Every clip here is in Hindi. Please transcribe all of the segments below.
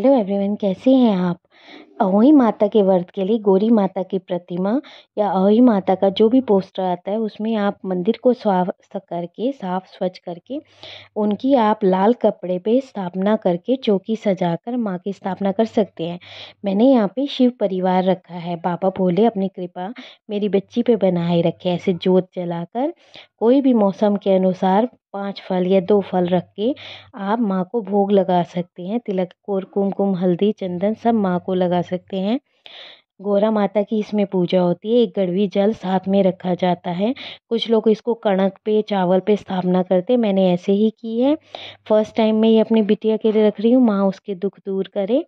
हेलो एवरीवन कैसे हैं आप अहोई माता के व्रत के लिए गौरी माता की प्रतिमा या अहोई माता का जो भी पोस्टर आता है उसमें आप मंदिर को साफ करके साफ स्वच्छ करके उनकी आप लाल कपड़े पे स्थापना करके चौकी सजाकर माँ की स्थापना कर सकते हैं मैंने यहाँ पे शिव परिवार रखा है बाबा भोले अपनी कृपा मेरी बच्ची पे बनाए रखे ऐसे जोत जलाकर कोई भी मौसम के अनुसार पांच फल या दो फल रख के आप माँ को भोग लगा सकते हैं तिलक कोर कुमकुम हल्दी चंदन सब माँ को लगा सकते हैं गोरा माता की इसमें पूजा होती है एक गढ़वी जल साथ में रखा जाता है कुछ लोग इसको कणक पे चावल पे स्थापना करते मैंने ऐसे ही की है फर्स्ट टाइम मैं ये अपनी बिटिया के लिए रख रही हूँ माँ उसके दुख दूर करे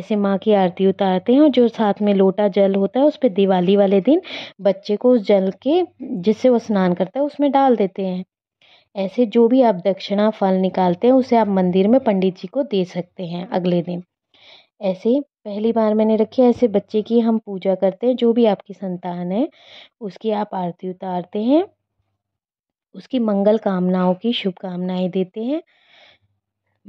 ऐसे माँ की आरती उतारते हैं और जो साथ में लोटा जल होता है उस पर दिवाली वाले दिन बच्चे को उस जल के जिससे वो स्नान करता है उसमें डाल देते हैं ऐसे जो भी आप दक्षिणा फल निकालते हैं उसे आप मंदिर में पंडित जी को दे सकते हैं अगले दिन ऐसे पहली बार मैंने रखी है ऐसे बच्चे की हम पूजा करते हैं जो भी आपकी संतान है उसकी आप आरती उतारते हैं उसकी मंगल कामनाओं की शुभकामनाएँ देते हैं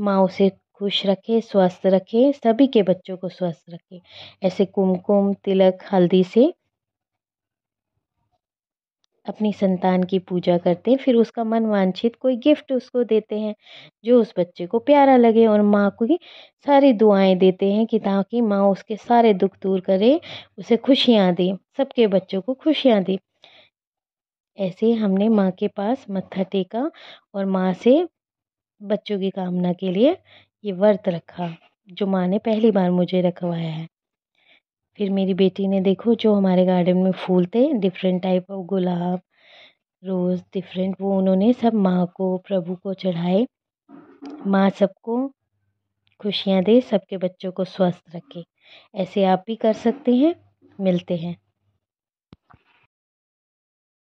माँ उसे खुश रखे स्वस्थ रखे सभी के बच्चों को स्वस्थ रखे ऐसे कुमकुम तिलक हल्दी से अपनी संतान की पूजा करते हैं फिर उसका मन वांछित कोई गिफ्ट उसको देते हैं जो उस बच्चे को प्यारा लगे और माँ को ही सारी दुआएं देते हैं कि ताकि माँ उसके सारे दुख दूर करे उसे खुशियाँ दे सबके बच्चों को खुशियाँ दे ऐसे हमने माँ के पास मत्था टेका और माँ से बच्चों की कामना के लिए ये व्रत रखा जो माँ ने पहली बार मुझे रखवाया है फिर मेरी बेटी ने देखो जो हमारे गार्डन में फूल थे डिफरेंट टाइप ऑफ गुलाब रोज़ डिफरेंट वो उन्होंने सब माँ को प्रभु को चढ़ाए माँ सबको खुशियाँ दे सबके बच्चों को स्वस्थ रखे ऐसे आप भी कर सकते हैं मिलते हैं